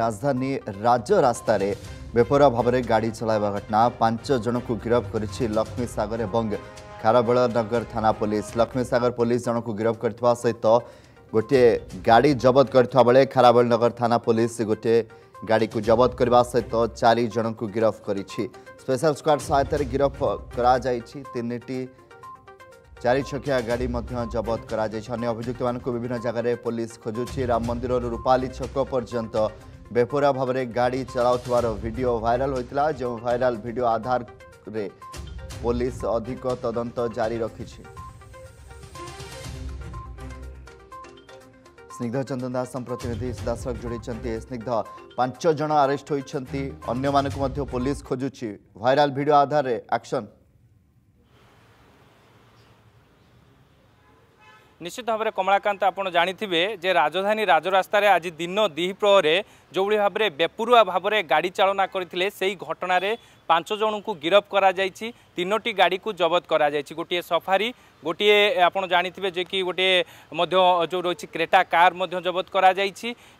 ରାଜଧାନୀ ରାଜ ରାସ୍ତାରେ ବେପରୁଆ ଭାବରେ ଗାଡ଼ି ଚଳାଇବା ଘଟଣା ପାଞ୍ଚ ଜଣଙ୍କୁ ଗିରଫ କରିଛି ଲକ୍ଷ୍ମୀସାଗର ଏବଂ ଖାରବେଳନଗର ଥାନା ପୋଲିସ ଲକ୍ଷ୍ମୀସାଗର ପୋଲିସ ଜଣକୁ ଗିରଫ କରିଥିବା ସହିତ ଗୋଟିଏ ଗାଡ଼ି ଜବତ କରିଥିବା ବେଳେ ଖାରବେଳନଗର ଥାନା ପୋଲିସ ଗୋଟିଏ ଗାଡ଼ିକୁ ଜବତ କରିବା ସହିତ ଚାରି ଜଣଙ୍କୁ ଗିରଫ କରିଛି ସ୍ପେଶାଲ ସ୍କ୍ୱାଡ୍ ସହାୟତାରେ ଗିରଫ କରାଯାଇଛି ତିନିଟି ଚାରି ଛକିଆ ଗାଡ଼ି ମଧ୍ୟ ଜବତ କରାଯାଇଛି ଅନ୍ୟ ଅଭିଯୁକ୍ତମାନଙ୍କୁ ବିଭିନ୍ନ ଜାଗାରେ ପୋଲିସ ଖୋଜୁଛି ରାମ ମନ୍ଦିରରୁ ରୂପାଲି ଛକ ପର୍ଯ୍ୟନ୍ତ ବେପରୁଆ ଭାବରେ ଗାଡ଼ି ଚଳାଉଥିବାର ଭିଡ଼ିଓ ଭାଇରାଲ ହୋଇଥିଲା ଯେଉଁ ଭାଇରାଲ ଭିଡ଼ିଓ ଆଧାରରେ ପୋଲିସ ଅଧିକ ତଦନ୍ତ ଜାରି ରଖିଛି ସ୍ନିଗ୍ଧ ଚନ୍ଦନ ଦାସ ପ୍ରତିନିଧି ସିଧାସଳଖ ଯୋଡ଼ିଛନ୍ତି ସ୍ନିଗ୍ଧ ପାଞ୍ଚ ଜଣ ଆରେଷ୍ଟ ହୋଇଛନ୍ତି ଅନ୍ୟମାନଙ୍କୁ ମଧ୍ୟ ପୋଲିସ ଖୋଜୁଛି ଭାଇରାଲ ଭିଡ଼ିଓ ଆଧାରରେ ଆକ୍ସନ୍ নিশ্চিত ভাবে কমলাকান্ত আপনার জাঁথিবে যে রাজধানী রাজরাস্তার আজ দিন দ্বিপ্রহরে যেভাবে ভাবে বেপুরুয়া ভাবে গাড়ি চালনা করে সেই ঘটনার পাঁচ জনকু গিরফ করা যাই তিনোটি গাড়ি কু জবত করা যাই গোটিয়ে সফারি গোটিয়ে আপনার জাঁথিবে যে কি গোটিয়ে যে রয়েছে ক্রেটা কার জবত করা যাই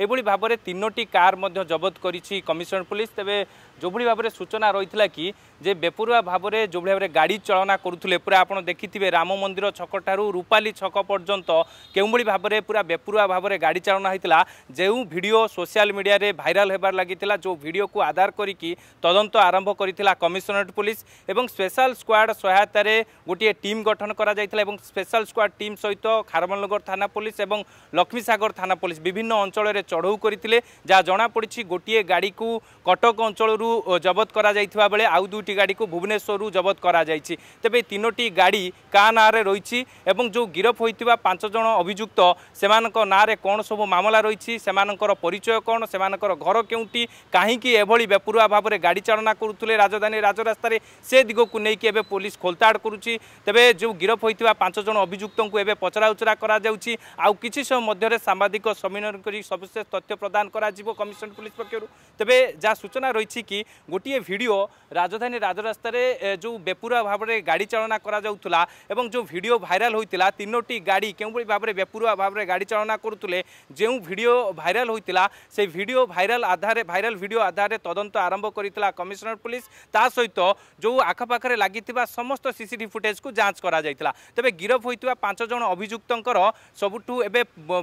এইভাবে ভাবে তিনোটি কার জবত করেছি কমিশনার পুলিশ তবে যেভাবে ভাবে সূচনা রয়েছে কি যে বেপরুয়া ভাবে যেভাবে ভাবে গাড়ি চলনা করুলে পুরা আপনার দেখিবে রাম মন্দির ছকঠার রূপালি ছক পর্যন্ত কেউভাবে ভাবে পুরা বেপরুয়া ভাবে গাড়ি চালনা হয়েছিল যে ভিডিও সোশিয়াল মিডিয়ায় ভাইরাল হবার লাগিছিল যে ভিডিওকে আধার করি তদন্ত আরম্ভ করেছিল কমিশনরেট পুলিশ এবং স্পেশাল স্কোয়াড সহায়তার গোটিয়ে টিম গঠন করা যাই এবং স্পেশাল স্কোয়াড টিম সহিত খারমনগর থানা পুলিশ এবং লক্ষ্মীসাগর থানা পুলিশ বিভিন্ন অঞ্চলের চড়ৌ করে যা জনাপড়ি গোটিয়ে গাড়ি কটক অঞ্চলর ଗାଡ଼ିରୁ ଜବତ କରାଯାଇଥିବା ବେଳେ ଆଉ ଦୁଇଟି ଗାଡ଼ିକୁ ଭୁବନେଶ୍ୱରରୁ ଜବତ କରାଯାଇଛି ତେବେ ତିନୋଟି ଗାଡ଼ି କାହା ନାଁରେ ରହିଛି ଏବଂ ଯେଉଁ ଗିରଫ ହୋଇଥିବା ପାଞ୍ଚ ଜଣ ଅଭିଯୁକ୍ତ ସେମାନଙ୍କ ନାଁରେ କ'ଣ ସବୁ ମାମଲା ରହିଛି ସେମାନଙ୍କର ପରିଚୟ କ'ଣ ସେମାନଙ୍କର ଘର କେଉଁଠି କାହିଁକି ଏଭଳି ବେପୁରୁଆ ଭାବରେ ଗାଡ଼ି ଚାଳନା କରୁଥିଲେ ରାଜଧାନୀ ରାଜରାସ୍ତାରେ ସେ ଦିଗକୁ ନେଇକି ଏବେ ପୋଲିସ ଖୋଲତାଡ଼ କରୁଛି ତେବେ ଯେଉଁ ଗିରଫ ହୋଇଥିବା ପାଞ୍ଚ ଜଣ ଅଭିଯୁକ୍ତଙ୍କୁ ଏବେ ପଚରାଉଚରା କରାଯାଉଛି ଆଉ କିଛି ସମୟ ମଧ୍ୟରେ ସାମ୍ବାଦିକ ସମ୍ମିଳନୀ କରି ସବିଶେଷ ତଥ୍ୟ ପ୍ରଦାନ କରାଯିବ କମିଶନ ପୁଲିସ୍ ପକ୍ଷରୁ ତେବେ ଯାହା ସୂଚନା ରହିଛି କି କି ଗୋଟିଏ ଭିଡ଼ିଓ ରାଜଧାନୀ ରାଜରାସ୍ତାରେ ଯେଉଁ ବେପୁରା ଭାବରେ ଗାଡ଼ି ଚାଳନା କରାଯାଉଥିଲା ଏବଂ ଯେଉଁ ଭିଡ଼ିଓ ଭାଇରାଲ୍ ହୋଇଥିଲା ତିନୋଟି ଗାଡ଼ି କେଉଁଭଳି ଭାବରେ ବେପୁରୁଆ ଭାବରେ ଗାଡ଼ି ଚାଳନା କରୁଥିଲେ ଯେଉଁ ଭିଡ଼ିଓ ଭାଇରାଲ୍ ହୋଇଥିଲା ସେ ଭିଡ଼ିଓ ଭାଇରାଲ୍ ଆଧାରରେ ଭାଇରାଲ୍ ଭିଡ଼ିଓ ଆଧାରରେ ତଦନ୍ତ ଆରମ୍ଭ କରିଥିଲା କମିଶନର ପୁଲିସ ତା ସହିତ ଯେଉଁ ଆଖପାଖରେ ଲାଗିଥିବା ସମସ୍ତ ସି ସିସିଟିଭି ଫୁଟେଜ୍କୁ ଯାଞ୍ଚ କରାଯାଇଥିଲା ତେବେ ଗିରଫ ହୋଇଥିବା ପାଞ୍ଚ ଜଣ ଅଭିଯୁକ୍ତଙ୍କର ସବୁଠୁ ଏବେ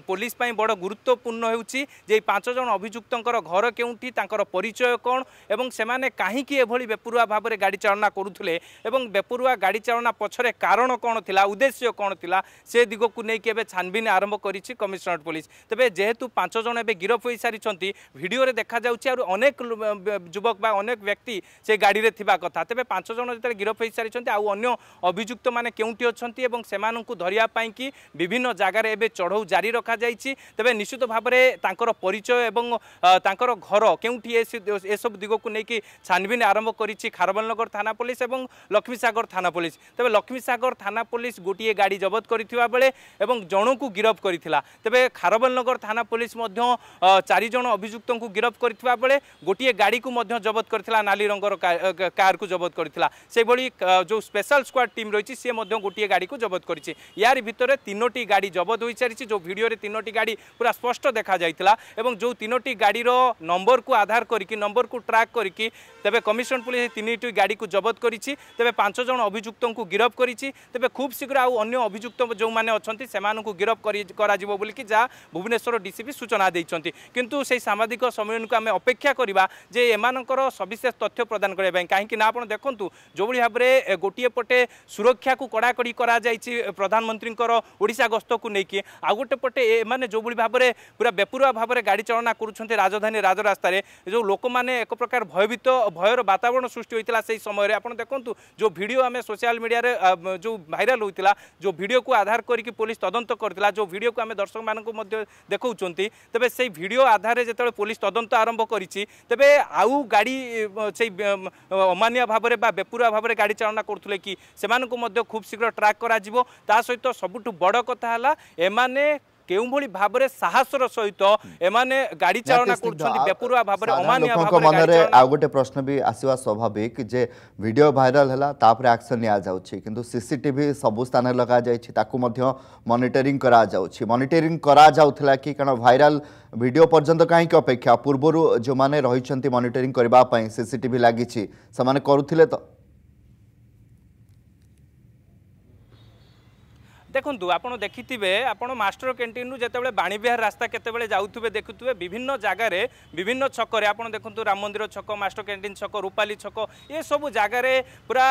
ପୋଲିସ ପାଇଁ ବଡ଼ ଗୁରୁତ୍ୱପୂର୍ଣ୍ଣ ହେଉଛି ଯେ ପାଞ୍ଚ ଜଣ ଅଭିଯୁକ୍ତଙ୍କର ଘର କେଉଁଠି ତାଙ୍କର ପରିଚୟ କ'ଣ ଏବଂ এবং সেমানে কাহিকি এভাবে বেপুরুয়া ভাবে গাড়ি চালনা করুলে এবং বেপুরুয়া গাড়ি চালনা পছরে কারণ কোণ লা উদ্দেশ্য কোণ লা সে দিগক নিয়ে এবার ছানবিন আরম্ভ করেছে কমিশনারেট পুলিশ তবে যেহেতু পাঁচ জন এবে গিরফ হয়ে সারি ভিডিওরে দেখা যাচ্ছে আর অনেক যুবক বা অনেক ব্যক্তি সে গাড়ি থাকা কথা তবে পাঁচ জন যেত গিরফ হয়ে সারি আউ অন্য অভিযুক্ত মানে কেউটি অনেক এবং সে ধরিয়া কি বিভিন্ন জায়গায় এবে চড়ৌ জারি রখা যাই তবে নিশ্চিত ভাবে তাঁর পরিচয় এবং তাঁর ঘর কেউটি এসব দিগক নেই ছানবিন আরম্ভ করেছি খারবলনগর থানা পুলিশ এবং লক্ষ্মীসাগর থানা পুলিশ তবে লক্ষ্মীসাগর থানা পুলিশ গোটিয়ে গাড়ি জবত করা বেড়ে এবং জনকু গিরফ করে তবে খারবলনগর থানা পুলিশ মধ্যে চারিজন অভিযুক্ত গিরফ করা বেড়ে গোটিয়ে গাড়ি জবত করে নালি রঙর কার জবত করে সেইভাবে যে স্পেশাল স্কোয়াড টিম রয়েছে সি গোটিয়ে গাড়ি জবত করেছে ইয়ার ভিতরে তিনোটি গাড়ি জবত হয়ে সারিছে যে ভিডিওরে তিনোটি গাড়ি পুরা স্পষ্ট দেখা যাই এবং যে তিনোটি গাড়ির নম্বরক আধার করি নম্বরক ট্রাক করি করি তবে কমিশন পুলিশ এই তিনটি গাড়ি জবত করেছি তবে পাঁচ জন অভিযুক্ত গিরফ করেছি তবে খুব শীঘ্র আন্য অভিযুক্ত যে অনেক গিরফ করা বলি যা ভুবনেশ্বর ডিসিপি সূচনা দিয়েছেন কিন্তু সেই সাংবাদিক সম্মেলন আমি অপেক্ষা করা যে এমানকর সবিশেষ তথ্য প্রদান করা কিন্তু না আপনার দেখুন যেভাবে ভাবে গোটিয়ে পটে সুরক্ষা কড়াকড়ি করা যাই প্রধানমন্ত্রী ওড়শা গস্তক নিয়ে আউ গোটে পটে এমানে যেভাবে ভাবে পুরা বেপুরা ভাবে গাড়ি চালনা করছেন রাজধানী রাজরাস্তায় যে লোক এক প্রকার ভয়ভীত ভয়ের বাতাবরণ সৃষ্টি হয়েছিল সেই সময় আপনার দেখুন যে ভিডিও আমি সোশিয়াল মিডিয়ার যে ভাইরাল হয়েছিল যে ভিডিও কু আধার করি পুলিশ তদন্ত করেছিল যে ভিডিও কু আমি দর্শক মানুষ দেখছেন তবে সেই ভিডিও আধারে যেত পুলিশ তদন্ত আরম্ভ করেছি তবে আউ গাড়ি সেই অমান্য ভাবে বা বেপুরা ভাবে গাড়ি চালনা করুলে কি সে খুব শীঘ্র ট্রাক করা তা সহ সবুঠু বড় কথা হল এমানে কেউভাবে ভাবে সাহসর সহিত এমানে গাড়ি চালনা করছেন বেপরুয়া ভাবে অমানিয়া ভাবে মনরে আউ গোটে প্রশ্ন বি আসিবা স্বাভাবিক যে ভিডিও ভাইরাল হেলা তাপরে অ্যাকশন নিয়া যাচ্ছে কিন্তু সিসিটিভি সবু স্থানে লগা যাইছি তাকু মধ্য মনিটরিং করা যাচ্ছে মনিটরিং করা যাউথিলা কি কারণ ভাইরাল ভিডিও পর্যন্ত কাহিকি অপেক্ষা পূর্বরু যে রয়েছেন মনিটরিং করা সিসিটিভি লাগিছি সেমানে করুলে তো ଦେଖନ୍ତୁ ଆପଣ ଦେଖିଥିବେ ଆପଣ ମାଷ୍ଟର କ୍ୟାଣ୍ଟିନ୍ରୁ ଯେତେବେଳେ ବାଣୀବିହାର ରାସ୍ତା କେତେବେଳେ ଯାଉଥିବେ ଦେଖୁଥିବେ ବିଭିନ୍ନ ଜାଗାରେ ବିଭିନ୍ନ ଛକରେ ଆପଣ ଦେଖନ୍ତୁ ରାମ ମନ୍ଦିର ଛକ ମାଷ୍ଟର କ୍ୟାଣ୍ଟିନ୍ ଛକ ରୂପାଲି ଛକ ଏସବୁ ଜାଗାରେ ପୁରା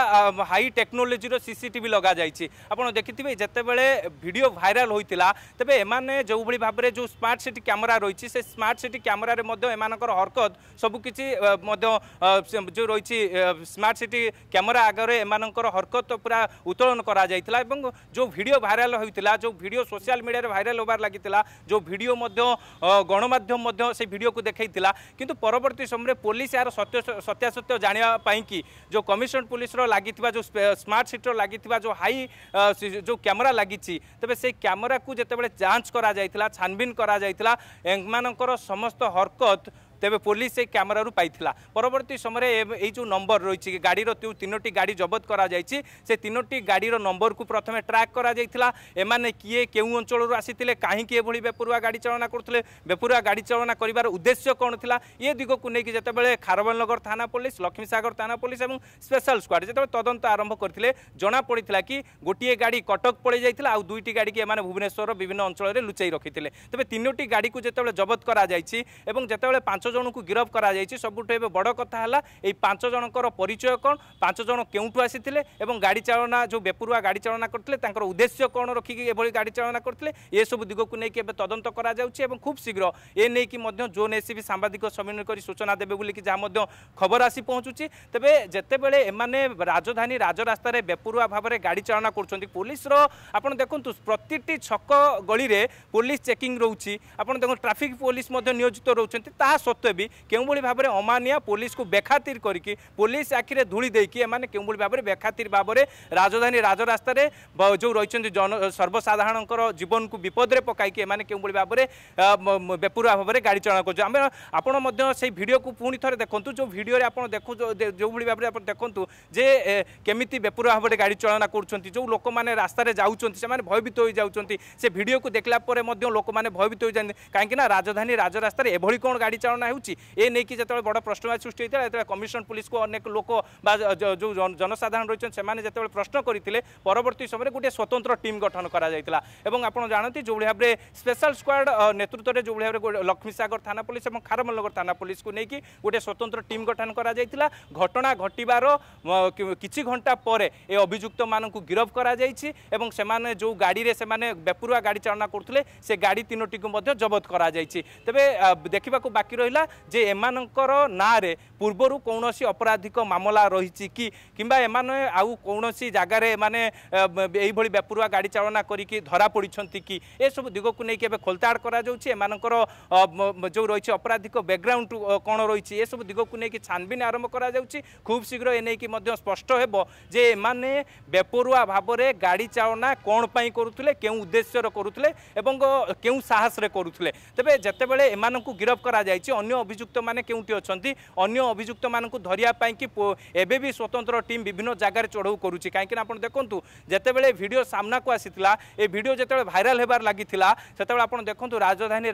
ହାଇ ଟେକ୍ନୋଲୋଜିର ସିସିଟିଭି ଲଗାଯାଇଛି ଆପଣ ଦେଖିଥିବେ ଯେତେବେଳେ ଭିଡ଼ିଓ ଭାଇରାଲ ହୋଇଥିଲା ତେବେ ଏମାନେ ଯେଉଁଭଳି ଭାବରେ ଯେଉଁ ସ୍ମାର୍ଟ ସିଟି କ୍ୟାମେରା ରହିଛି ସେ ସ୍ମାର୍ଟ ସିଟି କ୍ୟାମେରାରେ ମଧ୍ୟ ଏମାନଙ୍କର ହରକତ ସବୁକିଛି ମଧ୍ୟ ଯେଉଁ ରହିଛି ସ୍ମାର୍ଟ ସିଟି କ୍ୟାମେରା ଆଗରେ ଏମାନଙ୍କର ହରକତ ପୁରା ଉତ୍ତୋଳନ କରାଯାଇଥିଲା ଏବଂ ଯେଉଁ ଭିଡ଼ିଓ ভাইরাল হয়েছিল যে ভিডিও সোশিয়াল মিডিয়ায় ভাইরাল হবার লাগি যে ভিডিও মধ্যে গণমাধ্যম সেই ভিডিও দেখাই কিন্তু পরবর্তী সময় পুলিশ এর সত্য সত্যাসত্য জাঁয়া কি যে কমিশন পুলিশর লাগি যে স্মার্ট সিটর লাগি যে হাই যে ক্যামেরা লাগিছি তবে সেই ক্যামেরা যেতবে যাঞ্চ করা যাই ছানভিন করা যাই এমানকর সমস্ত হরকত তেবে পুলিশ সেই ক্যামেরু পাই পরবর্তী সময় এই যে নম্বর রয়েছে গাড়ির যে তিনোটি গাড়ি জবত করা যাই সে তিনোটি গাড়ির কু প্রথমে ট্রাক করা যাই এমানে কিয়ে কেউ অঞ্চল আসি কাহিকি এভাবে বেপুরা গাড়ি চালনা করুলে বেপুরা গাড়ি চালনা করবার উদ্দেশ্য কোণ লা এ দিগক নিয়ে যেতবে খারবলনগর থানা পুলিশ লক্ষ্মীসাগর থানা পুলিশ এবং স্পেশাল স্কোয়াড যেত তদন্ত আরম্ভ করে জনা পড়ে কি গোটিয়ে গাড়ি কটক পড়ে যাই আউ দুইটি গাড়ি এমানে ভুবনেশ্বর বিভিন্ন অঞ্চলের লুচাই রাখি তবে তিনোটি গাড়ি যেত জবত করা যাই এবং যেত পাঁচ জনকু গিরফ করা যাইছে সবুঠু এবে বড় কথা হল এই পাঁচ জনকর পরিচয় কণ পাঁচ জন কেউঠু আসিলে এবং গাড়ি চালনা যে বেপুরুয়া গাড়ি চালনা করলে তাঁর উদ্দেশ্য কণ রক্ষি এভাবে গাড়ি চালনা করলে এসব দিগক নিয়ে এবে তদন্ত করা যাচ্ছে এবং খুব শীঘ্র এ নেই জোন এসিপি সাংবাদিক সম্মিলন করে সূচনা দেবে বলি যা খবর আসি পৌঁছুছি তবে যেতবে এমানে রাজধানী রাজরাস্তায় বেপুরুয়া ভাবে গাড়ি চালনা করছেন পুলিশর আপনার দেখুন প্রতিটি ছক গলিরে পুলিশ চেকিং রয়েছে আপনার দেখুন ট্রাফিক পুলিশ নিয়োজিত রয়েছেন তাহা সত্ত্বে ସତ୍ତ୍ୱେ ବି କେଉଁଭଳି ଭାବରେ ଅମାନିଆ ପୋଲିସକୁ ବେଖାତିର କରିକି ପୋଲିସ ଆଖିରେ ଧୂଳି ଦେଇକି ଏମାନେ କେଉଁଭଳି ଭାବରେ ବେଖାତିର ଭାବରେ ରାଜଧାନୀ ରାଜରାସ୍ତାରେ ଯେଉଁ ରହିଛନ୍ତି ଜନ ସର୍ବସାଧାରଣଙ୍କର ଜୀବନକୁ ବିପଦରେ ପକାଇକି ଏମାନେ କେଉଁଭଳି ଭାବରେ ବେପୁରା ଭାବରେ ଗାଡ଼ି ଚାଳନା କରୁଛୁ ଆମେ ଆପଣ ମଧ୍ୟ সেই ভিডিওকে পুঁ থরে দেখুন যে ভিডিওরে আপনার দেখু যেভাবে ভাবে আপনার দেখুন যে কমিটি বেপুরা ভাবে গাড়ি চালনা করছেন যে লোক মানে রাস্তায় যাচ্ছেন সে ভয়ভীত হয়ে যাচ্ছেন সে ভিডিওকে দেখলা পরে লোক মানে ভয়ভীত হয়ে যাতে কিন্তু না রাজধানী রাজরাস্তায় এভাবে কোণ গাড়ি চালনা ହେଉଛି ଏ ନେଇକି ଯେତେବେଳେ ବଡ଼ ପ୍ରଶ୍ନବାଚୀ ସୃଷ୍ଟି ହୋଇଥିଲା ଯେତେବେଳେ କମିଶନ ପୋଲିସକୁ ଅନେକ ଲୋକ ବା ଯେଉଁ ଜନସାଧାରଣ ରହିଛନ୍ତି ସେମାନେ ଯେତେବେଳେ ପ୍ରଶ୍ନ କରିଥିଲେ ପରବର୍ତ୍ତୀ ସମୟରେ ଗୋଟିଏ ସ୍ୱତନ୍ତ୍ର ଟିମ୍ ଗଠନ କରାଯାଇଥିଲା ଏବଂ ଆପଣ ଜାଣନ୍ତି ଯେଉଁଭଳି ଭାବରେ ସ୍ପେଶାଲ ସ୍କ୍ୱାଡ୍ ନେତୃତ୍ୱରେ ଯେଉଁଭଳି ଭାବରେ ଲକ୍ଷ୍ମୀ ସାଗର ଥାନା ପୋଲିସ ଏବଂ ଖାରମଲନଗର ଥାନା ପୋଲିସକୁ ନେଇକି ଗୋଟିଏ ସ୍ୱତନ୍ତ୍ର ଟିମ୍ ଗଠନ କରାଯାଇଥିଲା ଘଟଣା ଘଟିବାର କିଛି ଘଣ୍ଟା ପରେ ଏ ଅଭିଯୁକ୍ତମାନଙ୍କୁ ଗିରଫ କରାଯାଇଛି ଏବଂ ସେମାନେ ଯେଉଁ ଗାଡ଼ିରେ ସେମାନେ ବେପୁରୁଆ ଗାଡ଼ି ଚାଳନା କରୁଥିଲେ ସେ ଗାଡ଼ି ତିନୋଟିକୁ ମଧ୍ୟ ଜବତ କରାଯାଇଛି ତେବେ ଦେଖିବାକୁ ବାକି ରହିଲା ରହିଲା ଯେ ଏମାନଙ୍କର ନାଁରେ ପୂର୍ବରୁ କୌଣସି ଅପରାଧିକ ମାମଲା ରହିଛି କି କିମ୍ବା ଏମାନେ ଆଉ କୌଣସି ଜାଗାରେ ଏମାନେ ଏଇଭଳି ବେପରୁଆ ଗାଡ଼ି ଚାଳନା କରିକି ଧରା ପଡ଼ିଛନ୍ତି କି ଏସବୁ ଦିଗକୁ ନେଇକି ଏବେ ଖୋଲତାଡ଼ କରାଯାଉଛି ଏମାନଙ୍କର ଯେଉଁ ରହିଛି ଅପରାଧିକ ବ୍ୟାକ୍ଗ୍ରାଉଣ୍ଡ କ'ଣ ରହିଛି ଏସବୁ ଦିଗକୁ ନେଇକି ଛାନବିନ ଆରମ୍ଭ କରାଯାଉଛି ଖୁବ୍ ଶୀଘ୍ର ଏ ନେଇକି ମଧ୍ୟ ସ୍ପଷ୍ଟ ହେବ ଯେ ଏମାନେ ବେପରୁଆ ଭାବରେ ଗାଡ଼ି ଚାଳନା କ'ଣ ପାଇଁ କରୁଥିଲେ କେଉଁ ଉଦ୍ଦେଶ୍ୟରେ କରୁଥିଲେ ଏବଂ କେଉଁ ସାହସରେ କରୁଥିଲେ ତେବେ ଯେତେବେଳେ ଏମାନଙ୍କୁ ଗିରଫ କରାଯାଇଛି ଅନ୍ୟ ଅଭିଯୁକ୍ତମାନେ କେଉଁଠି ଅଛନ୍ତି ଅନ୍ୟ ଅଭିଯୁକ୍ତମାନଙ୍କୁ ଧରିବା ପାଇଁ କି ଏବେ ବି ସ୍ୱତନ୍ତ୍ର ଟିମ୍ ବିଭିନ୍ନ ଜାଗାରେ ଚଢ଼ଉ କରୁଛି କାହିଁକିନା ଆପଣ ଦେଖନ୍ତୁ ଯେତେବେଳେ ଭିଡ଼ିଓ ସାମ୍ନାକୁ ଆସିଥିଲା ଏ ଭିଡ଼ିଓ ଯେତେବେଳେ ଭାଇରାଲ୍ ହେବାର ଲାଗିଥିଲା ସେତେବେଳେ ଆପଣ ଦେଖନ୍ତୁ ରାଜଧାନୀ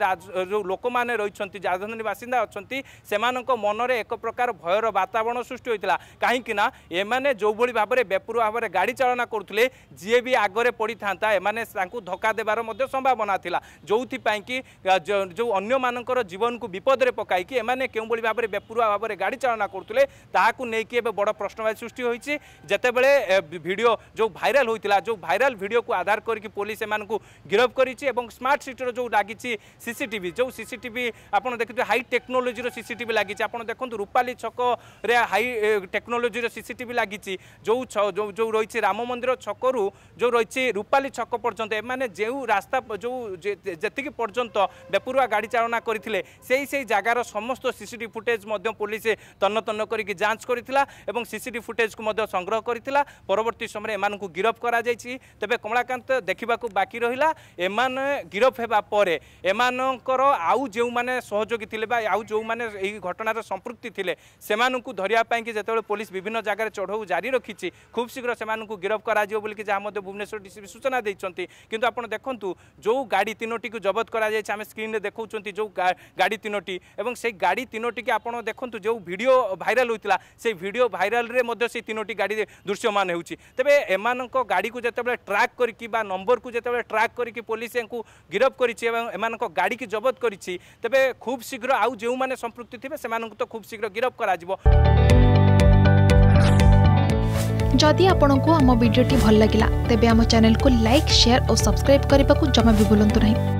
ଯେଉଁ ଲୋକମାନେ ରହିଛନ୍ତି ରାଜଧାନୀ ବାସିନ୍ଦା ଅଛନ୍ତି ସେମାନଙ୍କ ମନରେ ଏକ ପ୍ରକାର ଭୟର ବାତାବରଣ ସୃଷ୍ଟି ହୋଇଥିଲା କାହିଁକିନା ଏମାନେ ଯେଉଁଭଳି ଭାବରେ ବେପୁର ଭାବରେ ଗାଡ଼ି ଚାଳନା କରୁଥିଲେ ଯିଏ ବି ଆଗରେ ପଡ଼ିଥାନ୍ତା ଏମାନେ ତାଙ୍କୁ ଧକ୍କା ଦେବାର ମଧ୍ୟ ସମ୍ଭାବନା ଥିଲା ଯେଉଁଥିପାଇଁ କି ଯେଉଁ ଅନ୍ୟମାନଙ୍କର ଜୀବନକୁ ବିପଦରେ পকাইকি এমানে কেউভাবে ভাবে বেপুরুয়া ভাবে গাড়ি চালনা করুলে তাহলে নেই এবার বড় প্রশ্নবাচী সৃষ্টি হয়েছে যেতবে ভিডিও যে ভাইরাল হয়েছিল যে ভাইরাল ভিডিওকে আধার করি পুলিশ এমন গিরফ করেছে এবং স্মার্ট সিটির যে লাগিছে সিসিটিভি যে সিসিটিভি আপনার দেখুন হাই টেকনোলোজির সিসিটিভি লাগিছে আপনার দেখুন রূপালী ছকরে হাই টেকনোলোজির সিসিটিভি লাগিছে যে যে রয়েছে রাম মন্দির ছকরু যে রয়েছে রূপালী ছক পর্যন্ত এমানে যে রাস্তা যে যেত পর্যন্ত বেপুরুয়া গাড়ি চালনা করে সেই সেই জায়গা জায়গার সমস্ত সিসিটি ফুটেজ মধ্যে পুলিশ তন্ন করি যাঞ্চ করেছিল এবং সিসিটি ফুটেজকে মধ্যে সংগ্রহ করেছিল পরবর্তী সময় এমানকু গিরফ করা যাই তবে কমলাকান্ত দেখা বাকি রহিলা এমানে গিরফ হওয়া পরে এমানকর আউ যে সহযোগী লে বা আউ যে এই ঘটনার সম্পৃক্তি লে সে ধরিয়া পাইকি পুলিশ বিভিন্ন জায়গায় চড়াও জারি রাখি খুব শীঘ্র সে গিরফ করা যাব বলিকি যা মধ্যে ভুবনেশ্বর ডিসিপি সূচনা দিয়েছেন কিন্তু আপনার দেখুন যে গাড়ি ଗାଡ଼ି জবত করা যাই আমি স্ক্রিনে ଦେଖାଉଛନ୍ତି যে গাড়ি ତିନୋଟି এবং সেই গাড়ি তিনোটিকে আপনার দেখুন যে ভিডিও ভাইরাল হয়েছিল সেই ভিডিও ভাইরালে সেই তিনোটি গাড়ি দৃশ্যমান হচ্ছে তবে এমান গাড়ি যেতবে ট্রাক করি বা নম্বরক যেতবে ট্রাক করি পুলিশ এখন গিরফ করেছে এবং এমান গাড়ি কি জবত করেছি তবে খুব শীঘ্র আউ যে সম্পৃক্ত থাকবে সে তো খুব শীঘ্র গিরফ করা যদি আপনার আমার ভিডিওটি ভাল লাগিলা लगा আমার চ্যানেলকে লাইক শেয়ার ও और করা জমা বি जमा না